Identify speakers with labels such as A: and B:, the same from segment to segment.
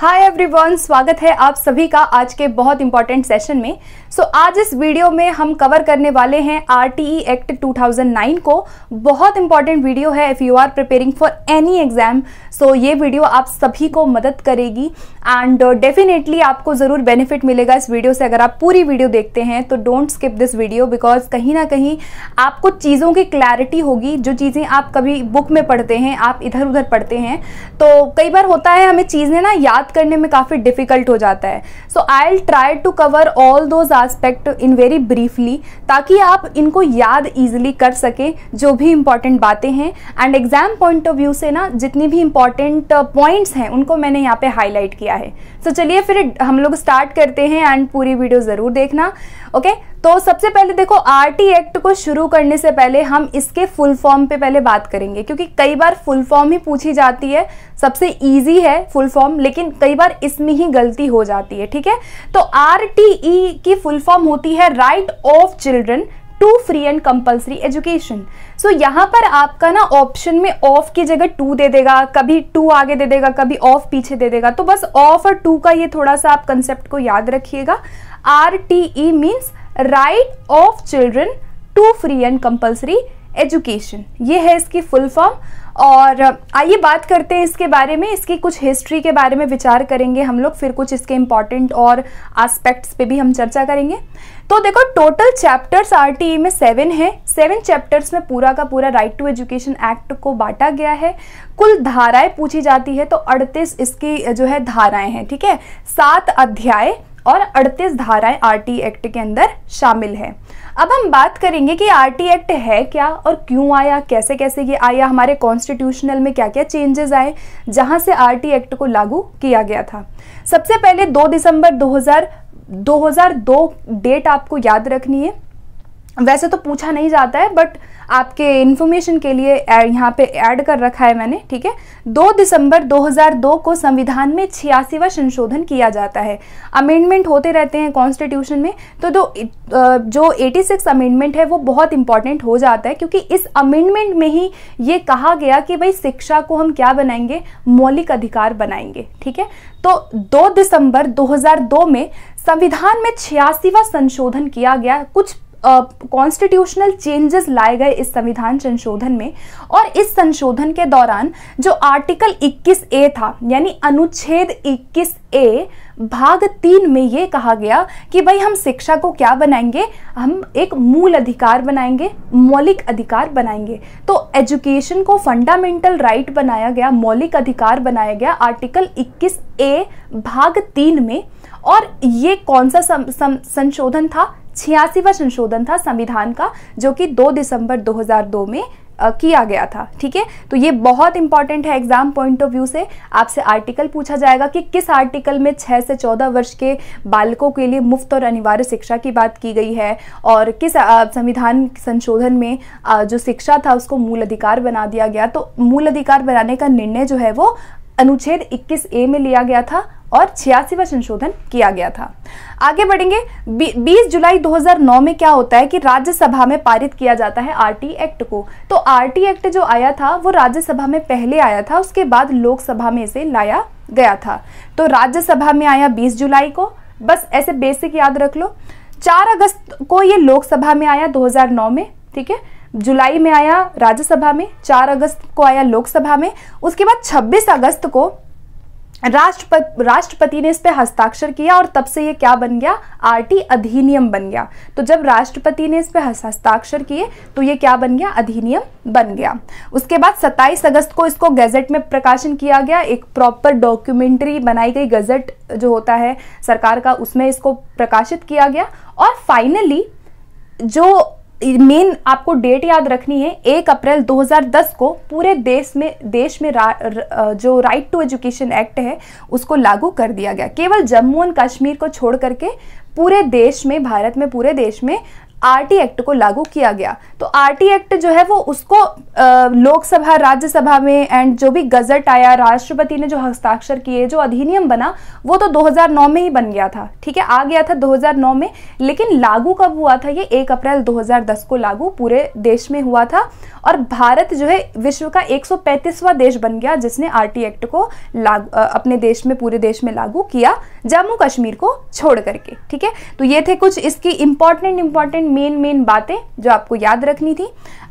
A: Hi everyone स्वागत है आप सभी का आज के बहुत इंपॉर्टेंट सेशन में सो so, आज इस वीडियो में हम कवर करने वाले हैं आरटीई एक्ट 2009 को बहुत इंपॉर्टेंट वीडियो है if you are preparing for any exam so ये वीडियो आप सभी को मदद करेगी एंड डेफिनेटली uh, आपको ज़रूर बेनिफिट मिलेगा इस वीडियो से अगर आप पूरी वीडियो देखते हैं तो don't skip this video because कहीं ना कहीं आपको चीज़ों की क्लैरिटी होगी जो चीज़ें आप कभी बुक में पढ़ते हैं आप इधर उधर पढ़ते हैं तो कई बार होता है हमें चीज़ें ना याद बात करने में काफ़ी डिफ़िकल्ट हो जाता है so I try to cover all those aspect in very briefly ताकि आप इनको याद ईजिली कर सकें जो भी इंपॉर्टेंट बातें हैं and exam point of view से ना जितनी भी इंपॉर्टेंट पॉइंट्स uh, हैं उनको मैंने यहाँ पे हाईलाइट किया है सो so, चलिए फिर हम लोग स्टार्ट करते हैं एंड पूरी वीडियो ज़रूर देखना ओके okay? तो सबसे पहले देखो आरटी एक्ट को शुरू करने से पहले हम इसके फुल फॉर्म पे पहले बात करेंगे क्योंकि कई बार फुल फॉर्म ही पूछी जाती है सबसे इजी है फुल फॉर्म लेकिन कई बार इसमें ही गलती हो जाती है ठीक है तो आर e की फुल फॉर्म होती है right of children to free and compulsory education so यहाँ पर आपका ना ऑप्शन में ऑफ की जगह टू दे देगा कभी टू आगे दे देगा कभी ऑफ पीछे दे देगा तो बस ऑफ और टू का ये थोड़ा सा आप कंसेप्ट को याद रखिएगा R T E means right of children to free and compulsory education ये है इसकी फुल फॉर्म और आइए बात करते हैं इसके बारे में इसकी कुछ हिस्ट्री के बारे में विचार करेंगे हम लोग फिर कुछ इसके इम्पॉर्टेंट और आस्पेक्ट्स पे भी हम चर्चा करेंगे तो देखो टोटल चैप्टर्स आरटीई में सेवन है सेवन चैप्टर्स में पूरा का पूरा राइट टू एजुकेशन एक्ट को बांटा गया है कुल धाराएं पूछी जाती है तो अड़तीस इसकी जो है धाराएं हैं ठीक है सात अध्याय और 38 धाराएं आरटी एक्ट के अंदर शामिल है अब हम बात करेंगे कि आरटी एक्ट है क्या और क्यों आया कैसे कैसे ये आया हमारे कॉन्स्टिट्यूशनल में क्या क्या चेंजेस आए जहां से आरटी एक्ट को लागू किया गया था सबसे पहले 2 दिसंबर 2000 2002 डेट आपको याद रखनी है वैसे तो पूछा नहीं जाता है बट आपके इन्फॉर्मेशन के लिए यहाँ पे ऐड कर रखा है मैंने ठीक है 2 दिसंबर 2002 को संविधान में छियासीवा संशोधन किया जाता है अमेंडमेंट होते रहते हैं कॉन्स्टिट्यूशन में तो दो जो 86 अमेंडमेंट है वो बहुत इंपॉर्टेंट हो जाता है क्योंकि इस अमेंडमेंट में ही ये कहा गया कि भाई शिक्षा को हम क्या बनाएंगे मौलिक अधिकार बनाएंगे ठीक है तो दो दिसंबर दो में संविधान में छियासीवा संशोधन किया गया कुछ कॉन्स्टिट्यूशनल चेंजेस लाए गए इस संविधान संशोधन में और इस संशोधन के दौरान जो आर्टिकल 21 ए था यानी अनुच्छेद 21 ए भाग तीन में ये कहा गया कि भाई हम शिक्षा को क्या बनाएंगे हम एक मूल अधिकार बनाएंगे मौलिक अधिकार बनाएंगे तो एजुकेशन को फंडामेंटल राइट बनाया गया मौलिक अधिकार बनाया गया आर्टिकल 21 ए भाग तीन में और ये कौन सा संशोधन था छियासीवा संशोधन था संविधान का जो कि 2 दिसंबर 2002 में किया गया था ठीक है तो ये बहुत इंपॉर्टेंट है एग्जाम पॉइंट ऑफ व्यू से आपसे आर्टिकल पूछा जाएगा कि किस आर्टिकल में 6 से 14 वर्ष के बालकों के लिए मुफ्त और अनिवार्य शिक्षा की बात की गई है और किस संविधान संशोधन में आ, जो शिक्षा था उसको मूल अधिकार बना दिया गया तो मूल अधिकार बनाने का निर्णय जो है वो अनुच्छेद 21 ए में लिया गया था और छियासीवा संशोधन किया गया था आगे बढ़ेंगे 20 जुलाई 2009 में क्या होता है कि राज्यसभा में पारित किया जाता है आरटी एक्ट को तो आरटी एक्ट जो आया था वो राज्यसभा में पहले आया था उसके बाद लोकसभा में इसे लाया गया था तो राज्यसभा में आया 20 जुलाई को बस ऐसे बेसिक याद रख लो 4 अगस्त को ये लोकसभा में आया 2009 में ठीक है जुलाई में आया राज्यसभा में 4 अगस्त को आया लोकसभा में उसके बाद 26 अगस्त को राष्ट्रपति राष्ट्रपति ने इस पर हस्ताक्षर किया और तब से ये क्या बन गया आरटी अधिनियम बन गया तो जब राष्ट्रपति ने इस पर हस्ताक्षर किए तो ये क्या बन गया अधिनियम बन गया उसके बाद 27 अगस्त को इसको गजट में प्रकाशन किया गया एक प्रॉपर डॉक्यूमेंट्री बनाई गई गजट जो होता है सरकार का उसमें इसको प्रकाशित किया गया और फाइनली जो मेन आपको डेट याद रखनी है एक अप्रैल 2010 को पूरे देश में देश में रा, र, जो राइट टू एजुकेशन एक्ट है उसको लागू कर दिया गया केवल जम्मू एंड कश्मीर को छोड़ करके पूरे देश में भारत में पूरे देश में आरटी एक्ट को लागू किया गया तो आरटी एक्ट जो है वो उसको लोकसभा राज्यसभा में एंड जो भी गजट आया राष्ट्रपति ने जो हस्ताक्षर किए जो अधिनियम बना वो तो 2009 में ही बन गया था ठीक है आ गया था 2009 में लेकिन लागू कब हुआ था ये 1 अप्रैल 2010 को लागू पूरे देश में हुआ था और भारत जो है विश्व का एक देश बन गया जिसने आर एक्ट को लागू अपने देश में पूरे देश में लागू किया जम्मू कश्मीर को छोड़ करके ठीक है तो ये थे कुछ इसकी इंपॉर्टेंट इंपॉर्टेंट मेन मेन बातें जो आपको याद रखनी थी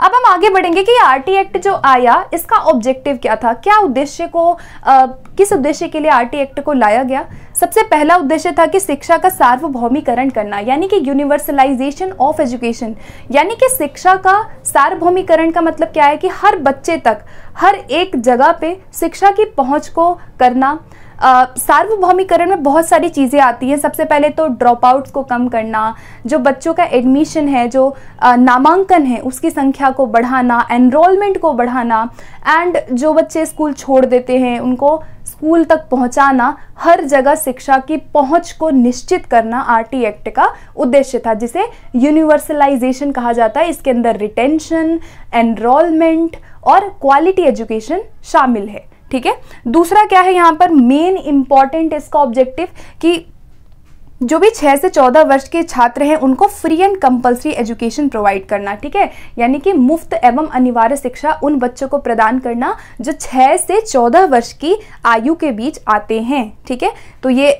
A: अब हम आगे बढ़ेंगे कि आर टी एक्ट जो आया इसका ऑब्जेक्टिव क्या था क्या उद्देश्य को आ, किस उद्देश्य के लिए आर टी एक्ट को लाया गया सबसे पहला उद्देश्य था कि शिक्षा का सार्वभौमिकरण करना यानी कि यूनिवर्सलाइजेशन ऑफ एजुकेशन यानी कि शिक्षा का सार्वभौमिकरण का मतलब क्या है कि हर बच्चे तक हर एक जगह पे शिक्षा की पहुंच को करना सार्वभौमिकरण में बहुत सारी चीज़ें आती हैं सबसे पहले तो ड्रॉप आउट्स को कम करना जो बच्चों का एडमिशन है जो नामांकन है उसकी संख्या को बढ़ाना एनरोलमेंट को बढ़ाना एंड जो बच्चे स्कूल छोड़ देते हैं उनको स्कूल तक पहुंचाना हर जगह शिक्षा की पहुंच को निश्चित करना टी एक्ट का उद्देश्य था जिसे यूनिवर्सलाइजेशन कहा जाता है इसके अंदर रिटेंशन एनरोलमेंट और क्वालिटी एजुकेशन शामिल है ठीक है दूसरा क्या है यहाँ पर मेन इंपॉर्टेंट इसका ऑब्जेक्टिव कि जो भी छः से चौदह वर्ष के छात्र हैं उनको free and compulsory education provide करना ठीक है यानी कि मुफ्त एवं अनिवार्य शिक्षा उन बच्चों को प्रदान करना जो छः से चौदह वर्ष की आयु के बीच आते हैं ठीक है तो ये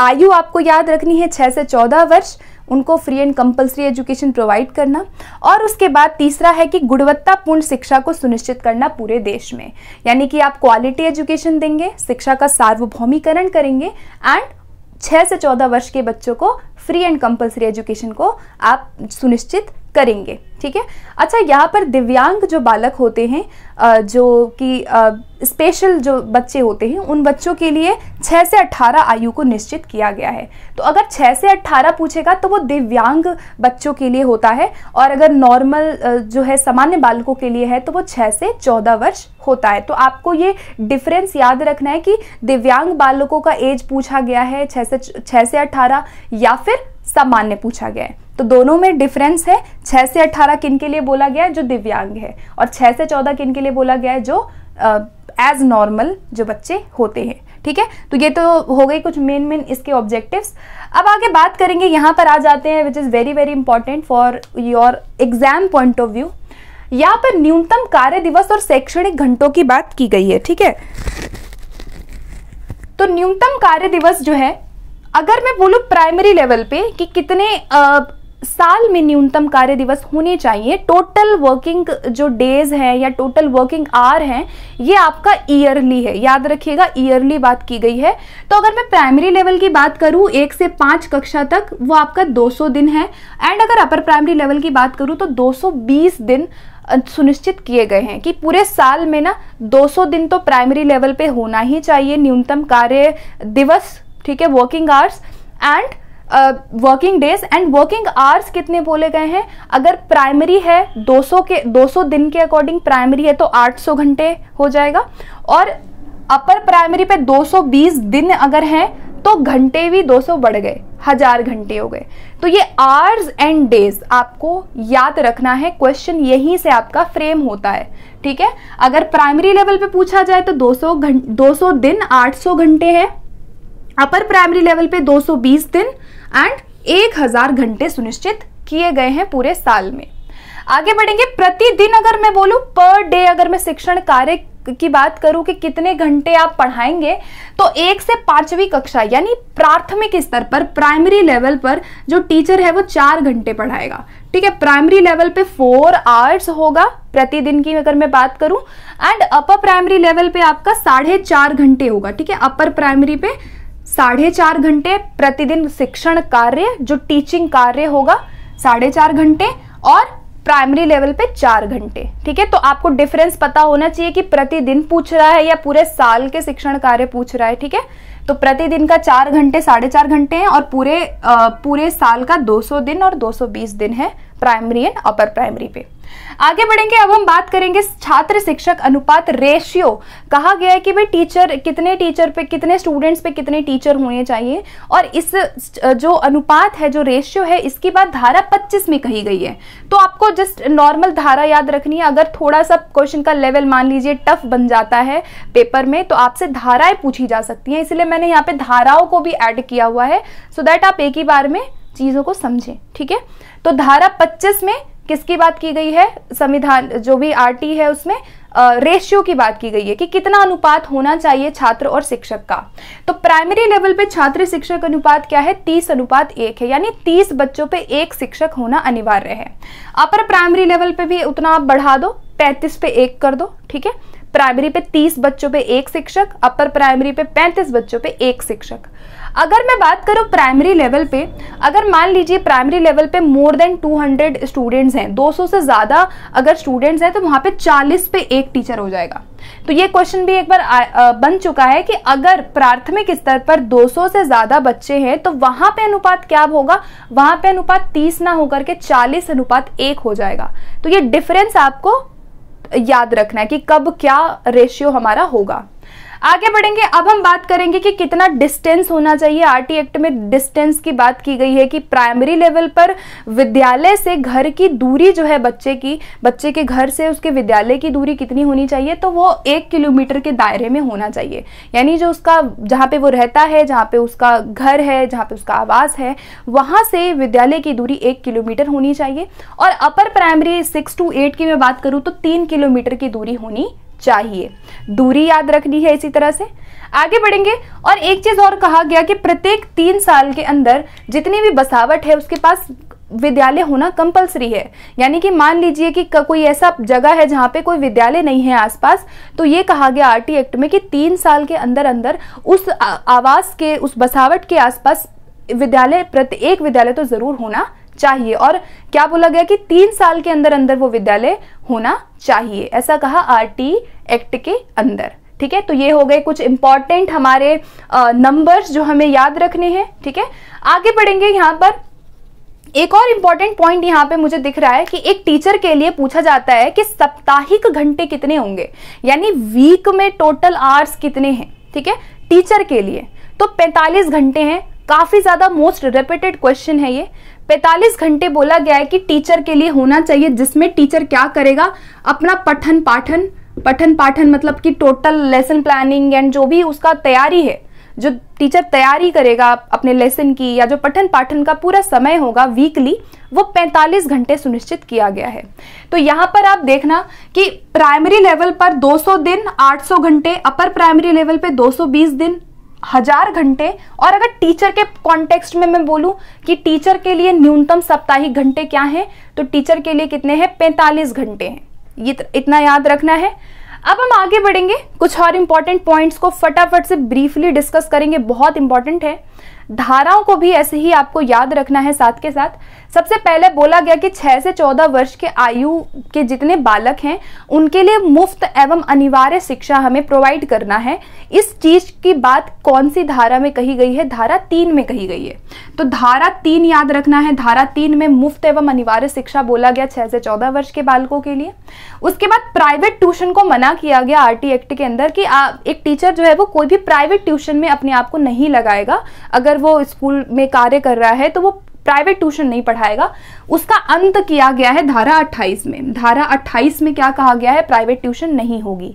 A: आयु आपको याद रखनी है छः से चौदह वर्ष उनको free and compulsory education provide करना और उसके बाद तीसरा है कि गुणवत्तापूर्ण शिक्षा को सुनिश्चित करना पूरे देश में यानी कि आप क्वालिटी एजुकेशन देंगे शिक्षा का सार्वभौमिकरण करेंगे एंड छः से चौदह वर्ष के बच्चों को फ्री एंड कंपलसरी एजुकेशन को आप सुनिश्चित करेंगे ठीक है अच्छा यहाँ पर दिव्यांग जो बालक होते हैं जो कि स्पेशल जो बच्चे होते हैं उन बच्चों के लिए 6 से 18 आयु को निश्चित किया गया है तो अगर 6 से 18 पूछेगा तो वो दिव्यांग बच्चों के लिए होता है और अगर नॉर्मल जो है सामान्य बालकों के लिए है तो वो 6 से 14 वर्ष होता है तो आपको ये डिफरेंस याद रखना है कि दिव्यांग बालकों का एज पूछा गया है छः से छः से अट्ठारह या फिर सामान्य पूछा गया है तो दोनों में डिफरेंस है छह से अट्ठारह किन के लिए बोला गया है जो दिव्यांग है और छह से चौदह किन के लिए बोला गया है जो एज नॉर्मल जो बच्चे होते हैं ठीक है तो ये तो हो गई कुछ मेन मेन इसके ऑब्जेक्टिव्स अब आगे बात करेंगे यहाँ पर आ जाते हैं which is very very important for your exam point of view यहाँ पर न्यूनतम कार्य दिवस और शैक्षणिक घंटों की बात की गई है ठीक है तो न्यूनतम कार्य दिवस जो है अगर मैं बोलूँ प्राइमरी लेवल पे कि कितने आ, साल में न्यूनतम कार्य दिवस होने चाहिए टोटल वर्किंग जो डेज है या टोटल वर्किंग आर है ये आपका ईयरली है याद रखिएगा ईयरली बात की गई है तो अगर मैं प्राइमरी लेवल की बात करूं एक से पांच कक्षा तक वो आपका 200 दिन है एंड अगर अपर प्राइमरी लेवल की बात करूं तो 220 दिन सुनिश्चित किए गए हैं कि पूरे साल में ना 200 दिन तो प्राइमरी लेवल पे होना ही चाहिए न्यूनतम कार्य दिवस ठीक है working hours and working days and working hours कितने बोले गए हैं अगर प्राइमरी है 200 के 200 दिन के अकॉर्डिंग प्राइमरी है तो 800 घंटे हो जाएगा और अपर प्राइमरी पे 220 दिन अगर हैं तो घंटे भी 200 बढ़ गए हजार घंटे हो गए तो ये आवर्स एंड डेज आपको याद रखना है क्वेश्चन यहीं से आपका फ्रेम होता है ठीक है अगर प्राइमरी लेवल पे पूछा जाए तो 200 घंटे 200 दिन 800 घंटे हैं अपर प्राइमरी लेवल पे 220 दिन एंड एक हजार घंटे सुनिश्चित किए गए हैं पूरे साल में आगे बढ़ेंगे प्रतिदिन अगर मैं बोलू पर डे अगर मैं शिक्षण कार्य की बात करूं कि कितने घंटे आप पढ़ाएंगे तो एक से पांचवी कक्षा यानी प्राथमिक स्तर पर प्राइमरी लेवल पर जो टीचर है वो चार घंटे पढ़ाएगा ठीक है प्राइमरी लेवल पे फोर आवर्स होगा प्रतिदिन की अगर मैं बात करूं एंड अपर प्राइमरी लेवल पे आपका साढ़े चार घंटे होगा ठीक है अपर प्राइमरी पे साढ़े चार घंटे प्रतिदिन शिक्षण कार्य जो टीचिंग कार्य होगा साढ़े चार घंटे और प्राइमरी लेवल पे चार घंटे ठीक है तो आपको डिफरेंस पता होना चाहिए कि प्रतिदिन पूछ रहा है या पूरे साल के शिक्षण कार्य पूछ रहा है ठीक है तो प्रतिदिन का चार घंटे साढ़े चार घंटे हैं और पूरे आ, पूरे साल का 200 दिन और 220 दिन है प्राइमरी एंड अपर प्राइमरी पे आगे बढ़ेंगे अब हम बात करेंगे छात्र शिक्षक अनुपात रेशियो कहा गया है कि भाई टीचर कितने टीचर पे कितने स्टूडेंट्स पे कितने टीचर होने चाहिए और इस जो अनुपात है जो रेशियो है इसकी बात धारा 25 में कही गई है तो आपको जस्ट नॉर्मल धारा याद रखनी है अगर थोड़ा सा क्वेश्चन का लेवल मान लीजिए टफ बन जाता है पेपर में तो आपसे धाराएं पूछी जा सकती हैं इसलिए मैंने यहाँ पे धाराओं को भी ऐड किया हुआ है सो so दैट आप एक ही बार में चीज़ों को समझें ठीक है तो धारा 25 में किसकी बात की गई है संविधान जो भी आर है उसमें रेशियो की बात की गई है कि कितना अनुपात होना चाहिए छात्र और शिक्षक का तो प्राइमरी लेवल पे छात्र शिक्षक अनुपात क्या है तीस अनुपात एक है यानी तीस बच्चों पे एक शिक्षक होना अनिवार्य है अपर प्राइमरी लेवल पे भी उतना आप बढ़ा दो पैंतीस पे एक कर दो ठीक है प्राइमरी पे 30 बच्चों पे एक शिक्षक अपर प्राइमरी पे 35 बच्चों पे एक शिक्षक अगर मैं बात करूँ प्राइमरी लेवल पे अगर मान लीजिए प्राइमरी लेवल पे मोर देन 200 स्टूडेंट्स हैं 200 से ज़्यादा अगर स्टूडेंट्स हैं तो वहाँ पे 40 पे एक टीचर हो जाएगा तो ये क्वेश्चन भी एक बार बन चुका है कि अगर प्राथमिक स्तर पर 200 से ज़्यादा बच्चे हैं तो वहां पे अनुपात क्या होगा वहां पे अनुपात 30 ना होकर के 40 अनुपात एक हो जाएगा तो ये डिफरेंस आपको याद रखना है कि कब क्या रेशियो हमारा होगा आगे बढ़ेंगे अब हम बात करेंगे कि कितना डिस्टेंस होना चाहिए आरटी एक्ट में डिस्टेंस की बात की गई है कि प्राइमरी लेवल पर विद्यालय से घर की दूरी जो है बच्चे की बच्चे के घर से उसके विद्यालय की दूरी कितनी होनी चाहिए तो वो एक किलोमीटर के दायरे में होना चाहिए यानी जो उसका जहाँ पे वो रहता है जहाँ पे उसका घर है जहाँ पे उसका आवास है वहाँ से विद्यालय की दूरी एक किलोमीटर होनी चाहिए और upper primary six to eight की मैं बात करूँ तो तीन किलोमीटर की दूरी होनी चाहिए दूरी याद रखनी है इसी तरह से आगे बढ़ेंगे और एक चीज और कहा गया कि प्रत्येक तीन साल के अंदर जितनी भी बसावट है उसके पास विद्यालय होना कंपलसरी है यानी कि मान लीजिए कि कोई ऐसा जगह है जहाँ पे कोई विद्यालय नहीं है आसपास तो ये कहा गया आरटी एक्ट में कि तीन साल के अंदर अंदर उस आवास के उस बसावट के आसपास विद्यालय प्रत्येक विद्यालय तो जरूर होना चाहिए और क्या बोला गया कि तीन साल के अंदर अंदर वो विद्यालय होना चाहिए ऐसा कहा आर एक्ट के अंदर ठीक है तो ये हो गए कुछ इंपॉर्टेंट हमारे नंबर्स जो हमें याद रखने हैं ठीक है आगे बढ़ेंगे यहां पर एक और इंपॉर्टेंट पॉइंट यहां पे मुझे दिख रहा है कि एक टीचर के लिए पूछा जाता है कि साप्ताहिक घंटे कितने होंगे यानी वीक में टोटल आवर्स कितने हैं ठीक है टीचर के लिए तो 45 घंटे हैं काफी ज्यादा मोस्ट रिपीटेड क्वेश्चन है ये 45 घंटे बोला गया है कि टीचर के लिए होना चाहिए जिसमें टीचर क्या करेगा अपना पठन पाठन पठन पाठन मतलब कि टोटल लेसन प्लानिंग एंड जो भी उसका तैयारी है जो टीचर तैयारी करेगा अपने लेसन की या जो पठन पाठन का पूरा समय होगा वीकली वो 45 घंटे सुनिश्चित किया गया है तो यहाँ पर आप देखना कि प्राइमरी लेवल पर 200 दिन 800 घंटे अपर प्राइमरी लेवल पे 220 दिन हजार घंटे और अगर टीचर के कॉन्टेक्स्ट में मैं बोलूं कि टीचर के लिए न्यूनतम साप्ताहिक घंटे क्या हैं तो टीचर के लिए कितने हैं पैंतालीस घंटे हैं ये इतना याद रखना है अब हम आगे बढ़ेंगे कुछ और इंपॉर्टेंट पॉइंट्स को फटाफट से ब्रीफली डिस्कस करेंगे बहुत इंपॉर्टेंट है धाराओं को भी ऐसे ही आपको याद रखना है साथ के साथ सबसे पहले बोला गया कि 6 से 14 वर्ष के आयु के जितने बालक हैं उनके लिए मुफ्त एवं अनिवार्य शिक्षा हमें प्रोवाइड करना है इस चीज की बात कौन सी धारा में कही गई है धारा तीन में कही गई है तो धारा तीन याद रखना है धारा तीन में मुफ्त एवं अनिवार्य शिक्षा बोला गया छह से चौदह वर्ष के बालकों के लिए उसके बाद प्राइवेट ट्यूशन को मना किया गया आर एक्ट के अंदर कि एक टीचर जो है वो कोई भी प्राइवेट ट्यूशन में अपने आप को नहीं लगाएगा अगर वो स्कूल में कार्य कर रहा है तो वो प्राइवेट ट्यूशन नहीं पढ़ाएगा उसका अंत किया गया है धारा 28 में धारा 28 में क्या कहा गया है प्राइवेट ट्यूशन नहीं होगी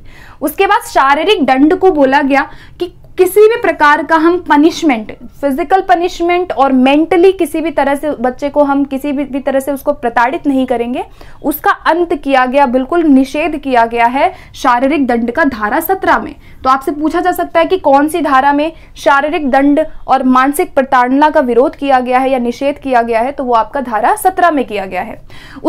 A: उसके बाद शारीरिक दंड को बोला गया कि किसी भी प्रकार का हम पनिशमेंट फिजिकल पनिशमेंट और मेंटली किसी भी तरह से बच्चे को हम किसी भी तरह से उसको प्रताड़ित नहीं करेंगे उसका अंत किया गया बिल्कुल निषेध किया गया है शारीरिक दंड का धारा सत्रह में तो आपसे पूछा जा सकता है कि कौन सी धारा में शारीरिक दंड और मानसिक प्रताड़ना का विरोध किया गया है या निषेध किया गया है तो वो आपका धारा सत्रह में किया गया है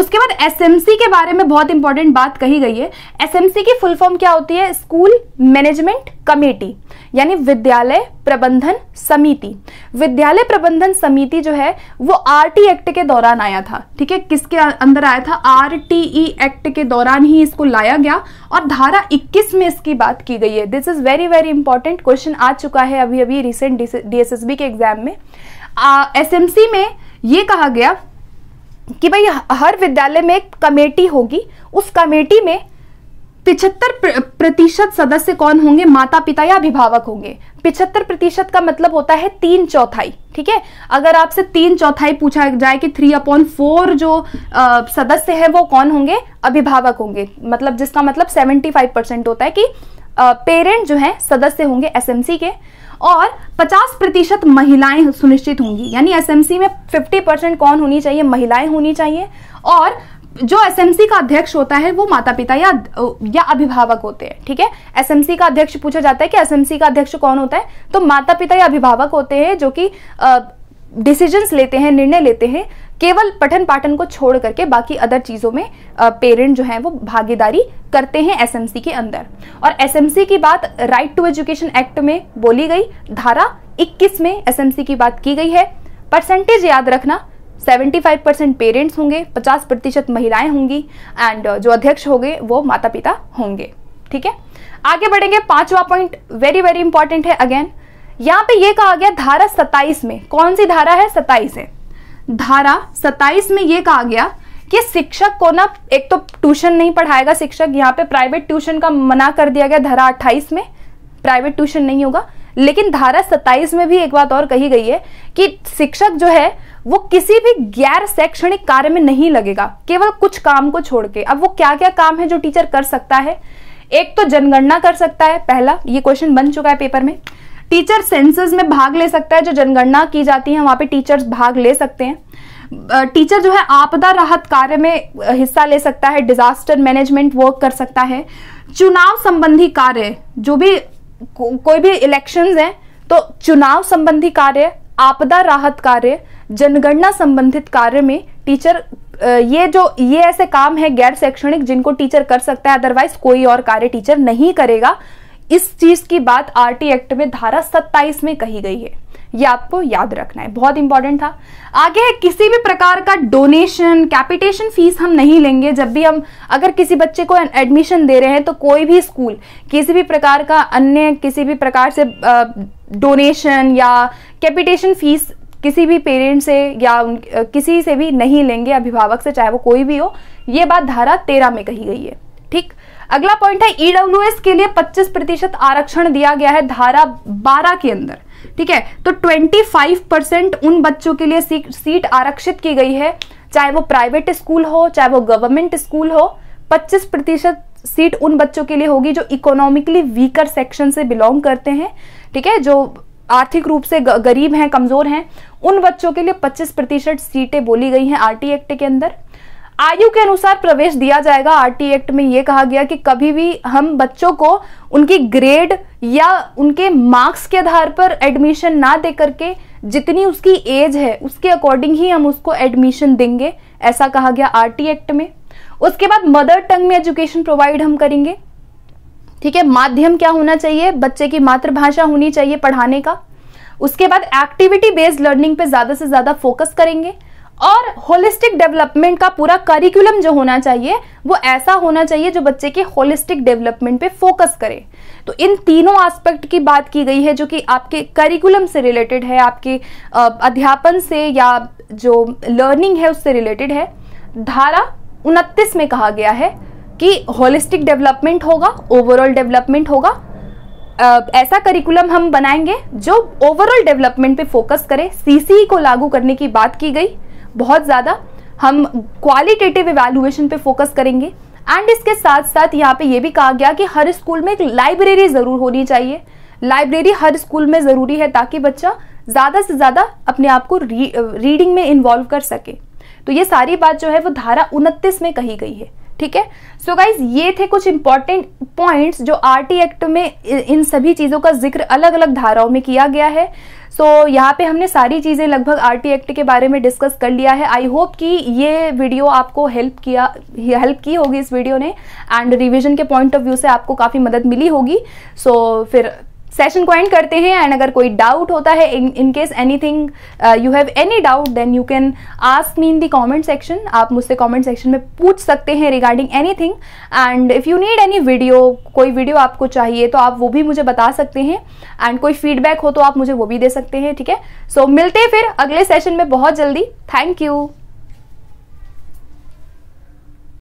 A: उसके बाद एस के बारे में बहुत इंपॉर्टेंट बात कही गई है एस की फुल फॉर्म क्या होती है स्कूल मैनेजमेंट कमेटी यानी विद्यालय प्रबंधन समिति विद्यालय प्रबंधन समिति जो है वो आरटी एक्ट के दौरान आया था ठीक है किसके अंदर आया था आरटीई एक्ट के दौरान ही इसको लाया गया और धारा 21 में इसकी बात की गई है this is very very important question आ चुका है अभी अभी रिसेंट डीएसएसबी के एग्जाम में एसएमसी में ये कहा गया कि भाई हर विद्यालय में एक कमेटी होगी उस कमेटी में पिछहत्तर प्रतिशत सदस्य कौन होंगे माता पिता या अभिभावक होंगे पिछहत्तर प्रतिशत का मतलब होता है तीन चौथाई ठीक है अगर आपसे तीन चौथाई पूछा जाए कि थ्री अपॉन फोर जो आ, सदस्य है वो कौन होंगे अभिभावक होंगे मतलब जिसका मतलब सेवेंटी फाइव परसेंट होता है कि पेरेंट जो है सदस्य होंगे एस के और 50 प्रतिशत महिलाएं सुनिश्चित होंगी यानी एस में 50 परसेंट कौन होनी चाहिए महिलाएं होनी चाहिए और जो एसएमसी का अध्यक्ष होता है वो माता पिता या या अभिभावक होते हैं ठीक है एसएमसी का अध्यक्ष पूछा जाता है कि एसएमसी का अध्यक्ष कौन होता है तो माता पिता या अभिभावक होते हैं जो कि डिसीजन लेते हैं निर्णय लेते हैं केवल पठन पाठन को छोड़ करके बाकी अदर चीज़ों में पेरेंट जो हैं वो भागीदारी करते हैं एसएमसी के अंदर और एसएमसी की बात राइट टू एजुकेशन एक्ट में बोली गई धारा 21 में एसएमसी की बात की गई है परसेंटेज याद रखना 75 परसेंट पेरेंट्स होंगे 50 प्रतिशत महिलाएं होंगी एंड uh, जो अध्यक्ष होंगे वो माता पिता होंगे ठीक है आगे बढ़ेंगे पांचवा पॉइंट वेरी वेरी इंपॉर्टेंट है अगेन यहाँ पे ये कहा गया धारा सताइस में कौन सी धारा है सताइस है धारा सताइस में ये कहा गया कि शिक्षक को ना एक तो ट्यूशन नहीं पढ़ाएगा शिक्षक यहाँ पे प्राइवेट ट्यूशन का मना कर दिया गया धारा अट्ठाईस में प्राइवेट ट्यूशन नहीं होगा लेकिन धारा सत्ताईस में भी एक बात और कही गई है कि शिक्षक जो है वो किसी भी गैर शैक्षणिक कार्य में नहीं लगेगा केवल कुछ काम को छोड़ के अब वो क्या क्या काम है जो टीचर कर सकता है एक तो जनगणना कर सकता है पहला ये क्वेश्चन बन चुका है पेपर में टीचर सेंसस में भाग ले सकता है जो जनगणना की जाती है वहां पे टीचर्स भाग ले सकते हैं टीचर जो है आपदा राहत कार्य में हिस्सा ले सकता है डिजास्टर मैनेजमेंट वर्क कर सकता है चुनाव संबंधी कार्य जो भी को, कोई भी इलेक्शंस हैं तो चुनाव संबंधी कार्य आपदा राहत कार्य जनगणना संबंधित कार्य में टीचर ये जो ये ऐसे काम है गैर शैक्षणिक जिनको टीचर कर सकता है अदरवाइज कोई और कार्य टीचर नहीं करेगा इस चीज की बात आरटी एक्ट में धारा 27 में कही गई है ये आपको याद रखना है बहुत इंपॉर्टेंट था आगे है किसी भी प्रकार का डोनेशन कैपिटेशन फीस हम नहीं लेंगे जब भी हम अगर किसी बच्चे को एडमिशन दे रहे हैं तो कोई भी स्कूल किसी भी प्रकार का अन्य किसी भी प्रकार से डोनेशन या कैपिटेशन फीस किसी भी पेरेंट से या उन किसी से भी नहीं लेंगे अभिभावक से चाहे वो कोई भी हो ये बात धारा तेरह में कही गई है ठीक अगला पॉइंट है ईडब्ल्यूएस e के लिए 25 प्रतिशत आरक्षण दिया गया है धारा 12 के अंदर ठीक है तो 25 परसेंट उन बच्चों के लिए सीट, आरक्षित की गई है चाहे वो प्राइवेट स्कूल हो चाहे वो गवर्नमेंट स्कूल हो 25 प्रतिशत सीट उन बच्चों के लिए होगी जो इकोनॉमिकली वीकर सेक्शन से बिलोंग करते हैं ठीक है जो आर्थिक रूप से गरीब हैं कमज़ोर हैं उन बच्चों के लिए 25 प्रतिशत सीटें बोली गई हैं आरटी एक्ट के अंदर आयु के अनुसार प्रवेश दिया जाएगा आरटी एक्ट में यह कहा गया कि कभी भी हम बच्चों को उनकी ग्रेड या उनके मार्क्स के आधार पर एडमिशन ना दे करके जितनी उसकी एज है उसके अकॉर्डिंग ही हम उसको एडमिशन देंगे ऐसा कहा गया आरटी एक्ट में उसके बाद मदर टंग में एजुकेशन प्रोवाइड हम करेंगे ठीक है माध्यम क्या होना चाहिए बच्चे की मातृभाषा होनी चाहिए पढ़ाने का उसके बाद एक्टिविटी बेस्ड लर्निंग पे ज़्यादा से ज़्यादा फोकस करेंगे और होलिस्टिक डेवलपमेंट का पूरा करिकुलम जो होना चाहिए वो ऐसा होना चाहिए जो बच्चे के होलिस्टिक डेवलपमेंट पे फोकस करे तो इन तीनों एस्पेक्ट की बात की गई है जो कि आपके करिकुलम से रिलेटेड है आपके अध्यापन से या जो लर्निंग है उससे रिलेटेड है धारा उनतीस में कहा गया है कि होलिस्टिक डेवलपमेंट होगा ओवरऑल डेवलपमेंट होगा ऐसा करिकुलम हम बनाएंगे जो ओवरऑल डेवलपमेंट पे फोकस करे सीसीई e को लागू करने की बात की गई बहुत ज़्यादा हम क्वालिटेटिव एवेलुएशन पे फोकस करेंगे एंड इसके साथ साथ यहाँ पे ये भी कहा गया कि हर स्कूल में एक लाइब्रेरी ज़रूर होनी चाहिए लाइब्रेरी हर स्कूल में ज़रूरी है ताकि बच्चा ज़्यादा से ज़्यादा अपने आप को री, रीडिंग में इन्वॉल्व कर सके तो ये सारी बात जो है वो धारा उनतीस में कही गई है ठीक है सो गाइज ये थे कुछ इंपॉर्टेंट पॉइंट्स जो आर टी एक्ट में इन सभी चीज़ों का जिक्र अलग अलग धाराओं में किया गया है सो so, यहाँ पे हमने सारी चीज़ें लगभग टी एक्ट के बारे में डिस्कस कर लिया है आई होप कि ये वीडियो आपको हेल्प किया हेल्प की होगी इस वीडियो ने एंड रिविजन के पॉइंट ऑफ व्यू से आपको काफ़ी मदद मिली होगी सो so, फिर सेशन को एंड करते हैं एंड अगर कोई डाउट होता है in case anything you have any doubt then you can ask me in the comment section आप मुझसे कॉमेंट सेक्शन में पूछ सकते हैं regarding anything and if you need any video कोई वीडियो आपको चाहिए तो आप वो भी मुझे बता सकते हैं एंड कोई फीडबैक हो तो आप मुझे वो भी दे सकते हैं ठीक है सो so, मिलते हैं फिर अगले सेशन में बहुत जल्दी थैंक यू